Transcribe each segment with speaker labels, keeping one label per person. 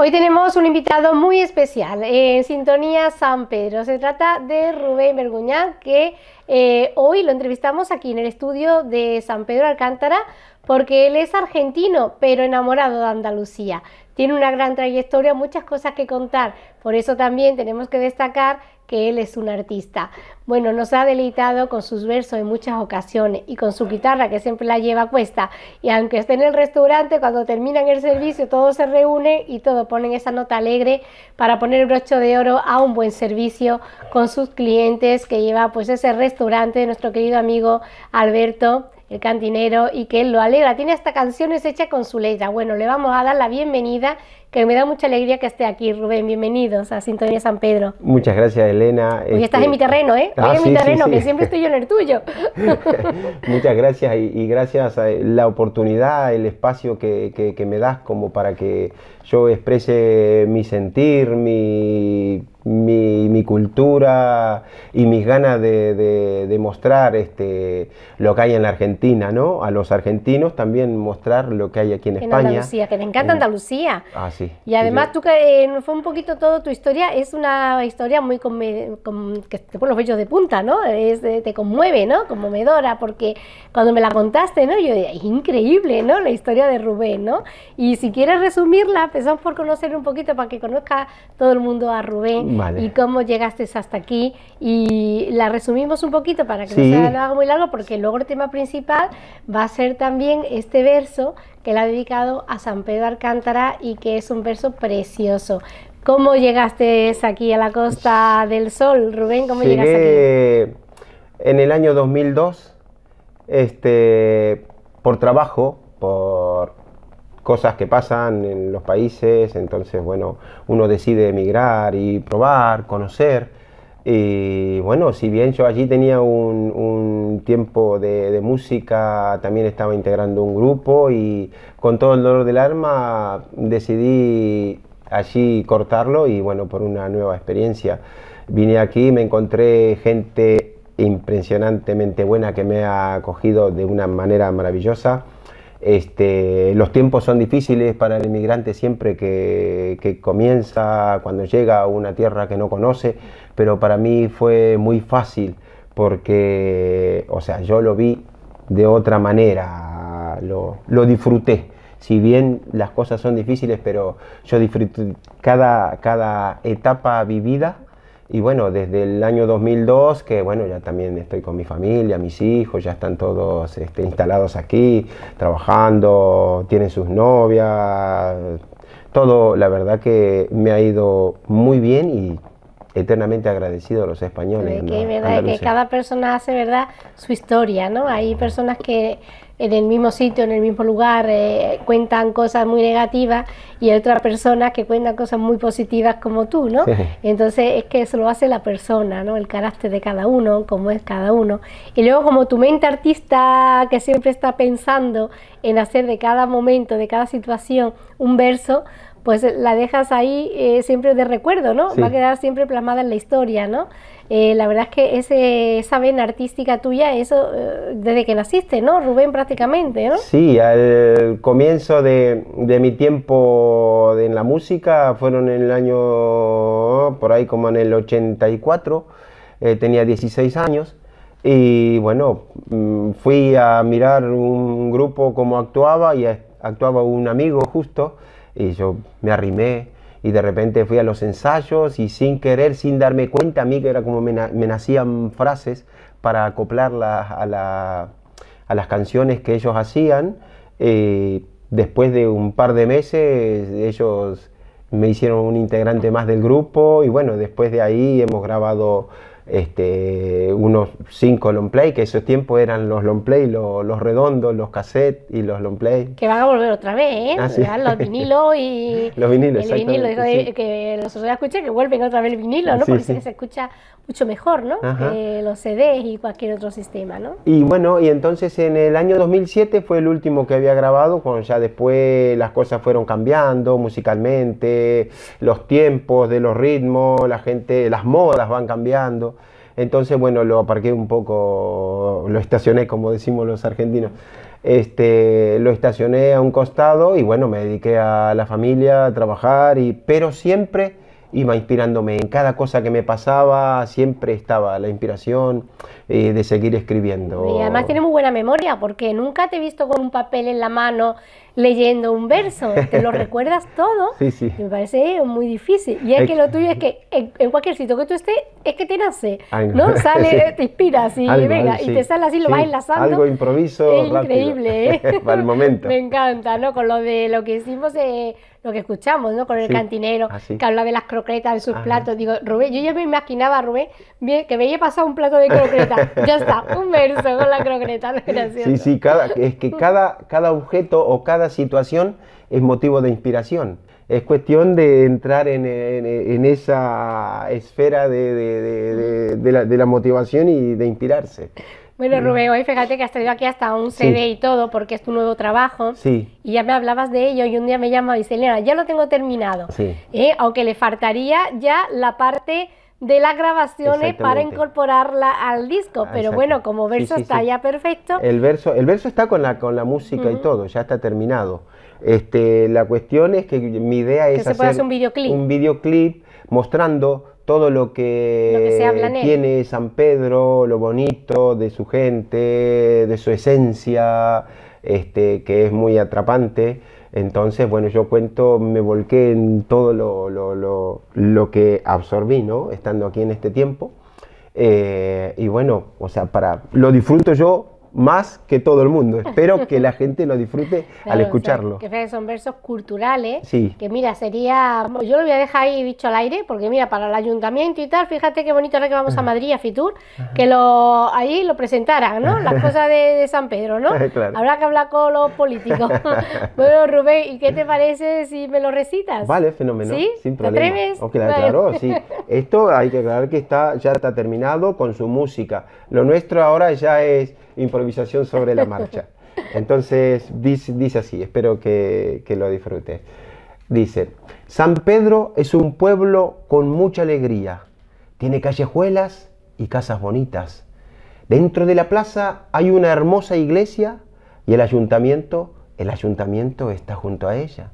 Speaker 1: Hoy tenemos un invitado
Speaker 2: muy especial eh, en Sintonía San Pedro. Se trata de Rubén Berguñán, que eh, hoy lo entrevistamos aquí en el estudio de San Pedro Alcántara, porque él es argentino, pero enamorado de Andalucía tiene una gran trayectoria, muchas cosas que contar. Por eso también tenemos que destacar que él es un artista. Bueno, nos ha deleitado con sus versos en muchas ocasiones y con su guitarra que siempre la lleva a cuesta. Y aunque esté en el restaurante, cuando terminan el servicio todos se reúnen y todos ponen esa nota alegre para poner el brocho de oro a un buen servicio con sus clientes que lleva pues ese restaurante de nuestro querido amigo Alberto el cantinero, y que él lo alegra. Tiene hasta canciones hechas con su letra. Bueno, le vamos a dar la bienvenida que me da mucha alegría que esté aquí, Rubén. Bienvenidos a Sintonía San Pedro.
Speaker 1: Muchas gracias, Elena. Hoy estás en este, mi
Speaker 2: terreno, ¿eh? Ah, mi terreno, que siempre estoy yo en el tuyo.
Speaker 1: Muchas gracias y, gracias a eh, la oportunidad, el espacio que, me das como para que yo exprese mi sentir, mi mi, cultura y mis ganas de, de, mostrar este, lo que hay en la Argentina, ¿no? A los argentinos también mostrar lo que hay aquí en, en España. Andalucía, que me encanta
Speaker 2: Andalucía.
Speaker 1: Ah, y además,
Speaker 2: tú que eh, fue un poquito todo tu historia, es una historia muy con, que te pone los vellos de punta, ¿no? Es, eh, te conmueve, ¿no? Conmovedora, porque cuando me la contaste, ¿no? Yo es increíble, ¿no? La historia de Rubén, ¿no? Y si quieres resumirla, empezamos pues por conocer un poquito para que conozca todo el mundo a Rubén y cómo llegaste hasta aquí. Y la resumimos un poquito para que no sea haga muy largo, porque luego el tema principal va a ser también este verso ...él ha dedicado a San Pedro Alcántara y que es un verso precioso. ¿Cómo llegaste aquí a la Costa del Sol, Rubén? ¿Cómo aquí?
Speaker 1: En el año 2002, este, por trabajo, por cosas que pasan en los países, entonces bueno, uno decide emigrar y probar, conocer. Y bueno, si bien yo allí tenía un, tiempo de, de, música, también estaba integrando un grupo y con todo el dolor del alma decidí allí cortarlo y bueno, por una nueva experiencia. Vine aquí, me encontré gente impresionantemente buena que me ha acogido de una manera maravillosa. Este, los tiempos son difíciles para el inmigrante siempre que, comienza, cuando llega a una tierra que no conoce, pero para mí fue muy fácil porque, o sea, yo lo vi de otra manera, lo, disfruté. Si bien las cosas son difíciles, pero yo disfruté cada, cada etapa vivida y bueno, desde el año 2002, que bueno, ya también estoy con mi familia, mis hijos, ya están todos este, instalados aquí, trabajando, tienen sus novias, todo, la verdad que me ha ido muy bien y eternamente agradecido a los españoles. Que, que cada
Speaker 2: persona hace verdad su historia, ¿no? Hay personas que en el mismo sitio, en el mismo lugar, eh, cuentan cosas muy negativas y hay otras personas que cuentan cosas muy positivas como tú, ¿no? Entonces es que eso lo hace la persona, ¿no? El carácter de cada uno, cómo es cada uno. Y luego como tu mente artista que siempre está pensando en hacer de cada momento, de cada situación, un verso, pues la dejas ahí eh, siempre de recuerdo, ¿no? Va a quedar siempre plasmada en la historia, ¿no? Eh, la verdad es que ese, esa vena artística tuya, eso eh, desde que naciste, ¿no? Rubén prácticamente, ¿no?
Speaker 1: Sí, al comienzo de, de mi tiempo en la música fueron en el año, por ahí como en el 84, eh, tenía 16 años. Y bueno, mm, fui a mirar un grupo cómo actuaba y actuaba un amigo justo y yo me arrimé y de repente fui a los ensayos y sin querer, sin darme cuenta a mí que era como me, nacían frases para acoplarlas a, a, las canciones que ellos hacían. Eh, después de un par de meses ellos me hicieron un integrante más del grupo y bueno, después de ahí hemos grabado este, unos 5 long play, que esos tiempos eran los long play, los, redondos, los cassettes y los long play. Que
Speaker 2: van a volver otra vez, ¿eh? ah, Los vinilos y. los vinilos, eh, que los escuchan que vuelven otra vez el vinilo, ¿no? Porque se escucha mucho mejor, ¿no? los CDs y cualquier otro sistema, ¿no?
Speaker 1: Y bueno, y entonces en el año 2007 fue el último que había grabado, cuando ya después las cosas fueron cambiando musicalmente, los tiempos de los ritmos, la gente, las modas van cambiando. Entonces, bueno, lo aparqué un poco, lo estacioné, como decimos los argentinos. Este, lo estacioné a un costado y bueno, me dediqué a la familia, a trabajar, y, pero siempre iba inspirándome en cada cosa que me pasaba, siempre estaba la inspiración eh, de seguir escribiendo. Y además tiene
Speaker 2: muy buena memoria porque nunca te he visto con un papel en la mano leyendo un verso, te lo recuerdas todo. Sí, sí. me parece muy difícil. Y es que lo tuyo es que en, cualquier sitio que tú estés, es que te nace, ¿no? Sale, te inspiras y venga, y te sale así, lo vas enlazando. Algo
Speaker 1: improviso, es increíble, ¿eh? Para el momento. me
Speaker 2: encanta, ¿no? Con lo de lo que hicimos... Eh, lo que escuchamos, ¿no? Con el cantinero que habla de las croquetas en sus platos. Digo, Rubén, yo ya me imaginaba, Rubén, que veía pasado un plato de croquetas. ya está, un verso con la croqueta. sí, sí,
Speaker 1: cada, es que cada, cada objeto o cada situación es motivo de inspiración es cuestión de entrar en, esa esfera de, la, motivación y de inspirarse.
Speaker 2: Bueno, Rubén, hoy fíjate que has traído aquí hasta un CD y todo, porque es tu nuevo trabajo. Sí. Y ya me hablabas de ello, y un día me llama y dice, Elena, ya lo tengo terminado. Sí. ¿Eh? Aunque le faltaría ya la parte de las grabaciones ¿eh? para incorporarla al disco. Ah, Pero bueno, como verso está ya perfecto. El
Speaker 1: verso, el verso está con la, con la música y todo, ya está terminado. Este, la cuestión es que mi idea es se hacer, hacer un videoclip. Un videoclip mostrando todo lo que, tiene San Pedro, lo bonito de su gente, de su esencia, este, que es muy atrapante. Entonces, bueno, yo cuento, me volqué en todo lo, lo, lo, lo que absorbí, ¿no? Estando aquí en este tiempo. Eh, y bueno, o sea, para, lo disfruto yo, más que todo el mundo. Espero que la gente lo disfrute al escucharlo. que
Speaker 2: son versos culturales. Sí. Que mira, sería. Yo lo voy a dejar ahí dicho al aire, porque mira, para el ayuntamiento y tal, fíjate qué bonito ahora que vamos a Madrid, a Fitur, que lo ahí lo presentaran, ¿no? Las cosas de, San Pedro, ¿no? Habrá que hablar con los políticos. bueno, Rubén, ¿y qué te parece si me lo recitas? Vale, fenómeno. ¿Sí? Sin problema. ¿Te atreves? claro, sí.
Speaker 1: Esto hay que aclarar que está, ya está terminado con su música. Lo nuestro ahora ya es improvisación sobre la marcha. Entonces dice, así, espero que, lo disfrute Dice, San Pedro es un pueblo con mucha alegría. Tiene callejuelas y casas bonitas. Dentro de la plaza hay una hermosa iglesia y el ayuntamiento, el ayuntamiento está junto a ella.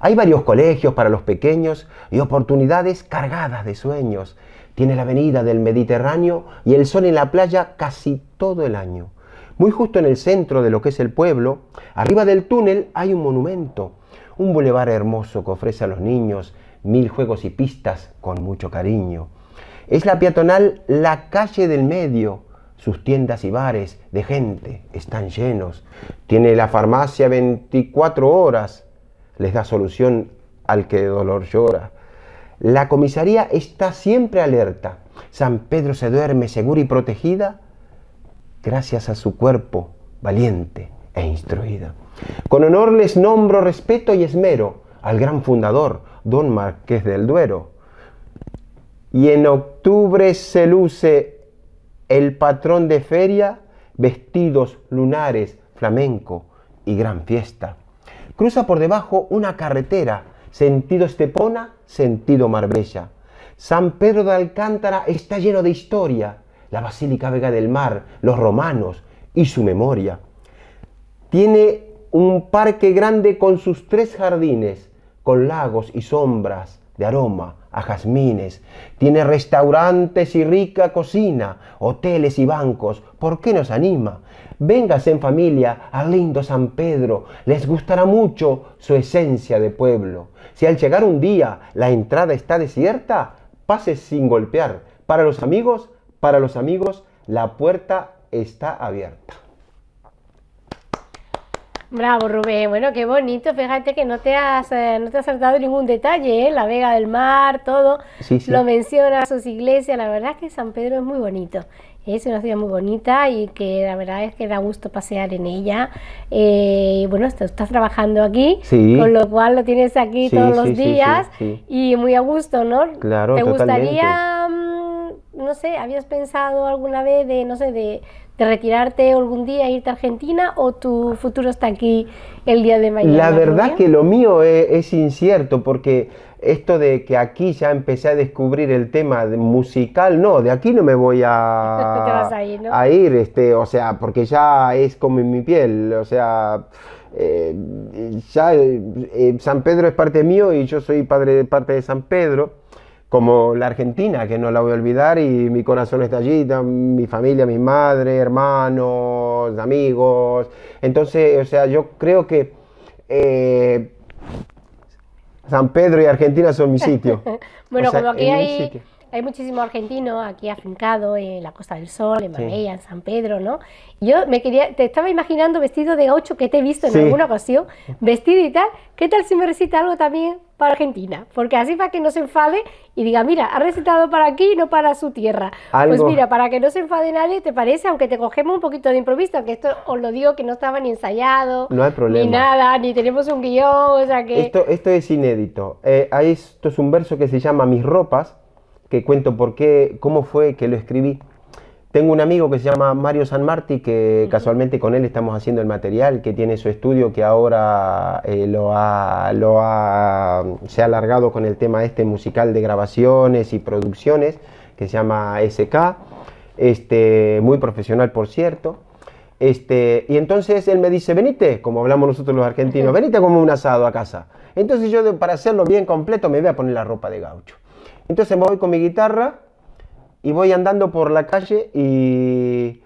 Speaker 1: Hay varios colegios para los pequeños y oportunidades cargadas de sueños. Tiene la avenida del Mediterráneo y el sol en la playa casi todo el año. Muy justo en el centro de lo que es el pueblo, arriba del túnel hay un monumento, un bulevar hermoso que ofrece a los niños mil juegos y pistas con mucho cariño. Es la peatonal La Calle del Medio. Sus tiendas y bares de gente están llenos. Tiene la farmacia 24 horas. Les da solución al que de dolor llora. La comisaría está siempre alerta. San Pedro se duerme segura y protegida gracias a su cuerpo valiente e instruido. Con honor les nombro respeto y esmero al gran fundador, don Marqués del Duero. Y en octubre se luce el patrón de feria, vestidos lunares, flamenco y gran fiesta. Cruza por debajo una carretera, sentido Estepona, sentido Marbella. San Pedro de Alcántara está lleno de historia la Basílica Vega del Mar, los romanos y su memoria. Tiene un parque grande con sus tres jardines, con lagos y sombras de aroma a jazmines. Tiene restaurantes y rica cocina, hoteles y bancos. ¿Por qué nos anima? Véngase en familia al lindo San Pedro. Les gustará mucho su esencia de pueblo. Si al llegar un día la entrada está desierta, pase sin golpear. Para los amigos, para los amigos, la puerta está abierta.
Speaker 2: Bravo, Rubén. Bueno, qué bonito. Fíjate que no te has, eh, no te has saltado ningún detalle, ¿eh? La Vega del Mar, todo. Lo menciona sus iglesias. La verdad es que San Pedro es muy bonito. Es una ciudad muy bonita y que la verdad es que da gusto pasear en ella. Eh, bueno, estás, trabajando aquí, sí. con lo cual lo tienes aquí todos los días y muy a gusto, ¿no? Claro, ¿Te gustaría mm, no sé, habías pensado alguna vez de, no sé, de, retirarte algún día e irte a Argentina o tu futuro está aquí el día de mañana? La verdad que
Speaker 1: lo mío e, es, incierto porque esto de que aquí ya empecé a descubrir el tema musical, no, de aquí no me voy a, ir, este, o sea, porque ya es como en mi piel, o sea... Eh, eh, San Pedro es parte mío y yo soy padre de parte de San Pedro como la Argentina, que no la voy a olvidar y mi corazón está allí, mi familia, mi madre, hermanos, amigos. Entonces, o sea, yo creo que eh, San Pedro y Argentina son mi sitio. bueno, como aquí hay
Speaker 2: hay muchísimo argentino aquí afincado en la Costa del Sol, en Marbella, en San Pedro, ¿no? Yo me quería, te estaba imaginando vestido de gaucho que te he visto en alguna ocasión, vestido y tal. ¿Qué tal si me recita algo también para Argentina? Porque así para que no se enfade y diga, mira, ha recitado para aquí y no para su tierra. Pues mira, para que no se enfade nadie, ¿te parece? Aunque te cogemos un poquito de improviso, que esto os lo digo que no estaba ni ensayado,
Speaker 1: no hay problema. ni
Speaker 2: nada, ni tenemos un guión, o sea que... Esto,
Speaker 1: esto es inédito. Eh, esto es un verso que se llama Mis ropas que cuento por qué, cómo fue que lo escribí. Tengo un amigo que se llama Mario San Martí, que casualmente con él estamos haciendo el material, que tiene su estudio, que ahora eh, lo, ha, lo se ha alargado con el tema este musical de grabaciones y producciones, que se llama SK, este, muy profesional por cierto. Este, y entonces él me dice, venite, como hablamos nosotros los argentinos, venite como un asado a casa. Entonces yo, para hacerlo bien completo, me voy a poner la ropa de gaucho. Entonces me voy con mi guitarra y voy andando por la calle y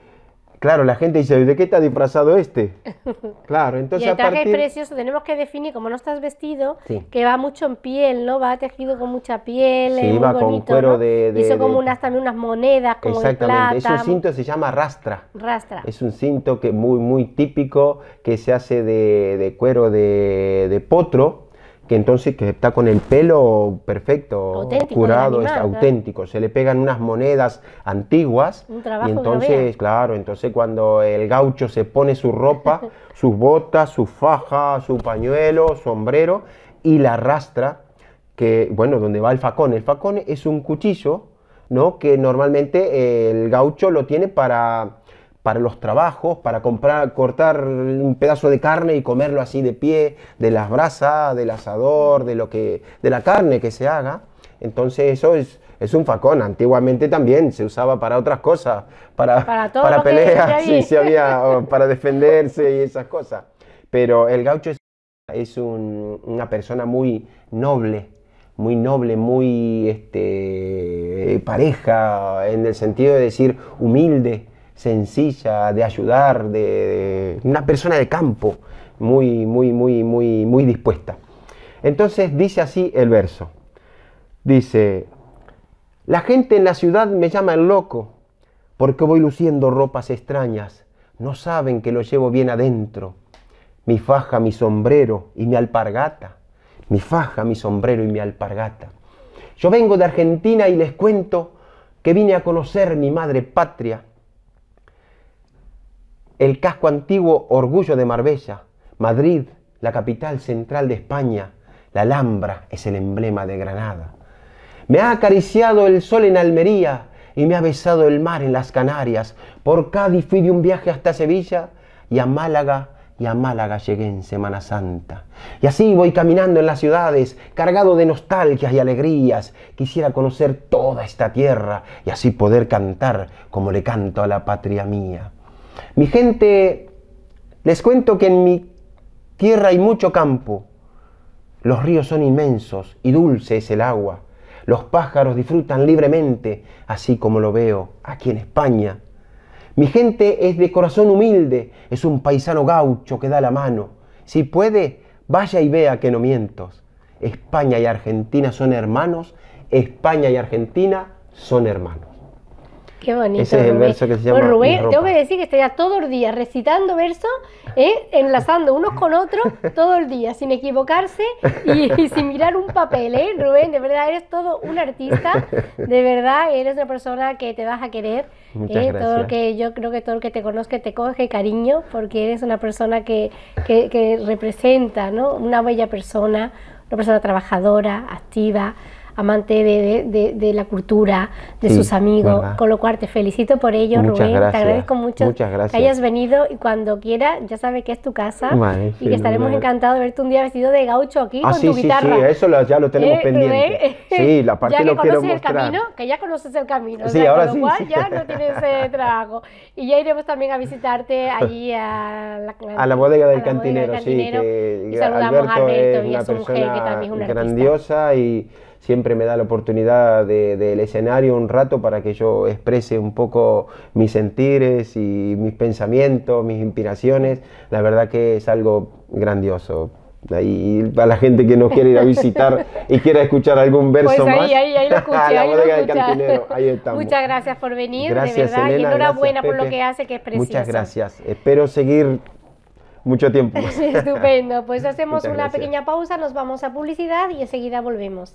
Speaker 1: claro, la gente dice, ¿de qué está disfrazado este? Claro, entonces y el traje es
Speaker 2: precioso, tenemos que definir como no estás vestido, que va mucho en piel, ¿no? Va tejido con mucha piel, sí, es muy va con cuero de, Hizo como unas también unas monedas como Exactamente, plata. es un cinto
Speaker 1: se llama rastra.
Speaker 2: Rastra. Es
Speaker 1: un cinto que muy muy típico que se hace de, de cuero de, potro que entonces que está con el pelo perfecto, curado, es auténtico. Se le pegan unas monedas antiguas Un y entonces, claro, entonces cuando el gaucho se pone su ropa, sus botas, su faja, su pañuelo, sombrero y la arrastra, que bueno, donde va el facón. El facón es un cuchillo, ¿no? Que normalmente eh, el gaucho lo tiene para para los trabajos, para comprar, cortar un pedazo de carne y comerlo así de pie, de las brasas, del asador, de lo que, de la carne que se haga. Entonces eso es, es un facón. Antiguamente también se usaba para otras cosas, para, para, para peleas, había, para defenderse y esas cosas. Pero el gaucho es, es una persona muy noble, muy noble, muy este, pareja, en el sentido de decir humilde sencilla, de ayudar, de, una persona de campo, muy, muy, muy, muy, muy dispuesta. Entonces dice así el verso. Dice, la gente en la ciudad me llama el loco porque voy luciendo ropas extrañas. No saben que lo llevo bien adentro. Mi faja, mi sombrero y mi alpargata. Mi faja, mi sombrero y mi alpargata. Yo vengo de Argentina y les cuento que vine a conocer mi madre patria el casco antiguo Orgullo de Marbella, Madrid, la capital central de España, la Alhambra es el emblema de Granada. Me ha acariciado el sol en Almería y me ha besado el mar en las Canarias. Por Cádiz fui de un viaje hasta Sevilla y a Málaga y a Málaga llegué en Semana Santa. Y así voy caminando en las ciudades, cargado de nostalgias y alegrías. Quisiera conocer toda esta tierra y así poder cantar como le canto a la patria mía. Mi gente, les cuento que en mi tierra hay mucho campo. Los ríos son inmensos y dulce es el agua. Los pájaros disfrutan libremente, así como lo veo aquí en España. Mi gente es de corazón humilde, es un paisano gaucho que da la mano. Si puede, vaya y vea que no mientos. España y Argentina son hermanos, España y Argentina son hermanos.
Speaker 2: Qué bonito. Ese es el verso que se llama. Rubén, tengo que decir que estaría todos los días recitando versos, ¿eh? enlazando unos con otros, todo el día, sin equivocarse y, sin mirar un papel, ¿eh? Rubén, de verdad eres todo un artista, de verdad eres una persona que te vas a querer.
Speaker 1: ¿eh? todo que
Speaker 2: yo creo que todo el que te conozca te coge cariño porque eres una persona que, que, que representa, ¿no? Una bella persona, una persona trabajadora, activa, amante de, de, de la cultura, de sus amigos, con lo cual te felicito por ello, Rubén. Te agradezco mucho que hayas venido y cuando quiera, ya sabes que es tu casa y que estaremos encantados de verte un día vestido de gaucho aquí ah, con tu guitarra. Sí, sí, eso
Speaker 1: ya lo tenemos eh, pendiente. sí, la parte ya que conoces el camino,
Speaker 2: que ya conoces el camino, sí, ahora con lo cual ya no tienes eh, trago. Y ya iremos también a visitarte allí a la, a la bodega del cantinero, sí, que saludamos Alberto a Alberto, y a su mujer que también es una grandiosa
Speaker 1: y siempre me da la oportunidad del escenario un rato para que yo exprese un poco mis sentires y mis pensamientos, mis inspiraciones. La verdad que es algo grandioso. Ahí, para la gente que nos quiere ir a visitar y quiera escuchar algún verso pues ahí, más. Ahí, ahí lo la bodega del cantinero, ahí estamos. Muchas
Speaker 2: gracias por venir, de verdad, y enhorabuena por lo que hace, que es precioso. Muchas gracias.
Speaker 1: Espero seguir mucho tiempo. Estupendo.
Speaker 2: Pues hacemos una pequeña pausa, nos vamos a publicidad y enseguida volvemos.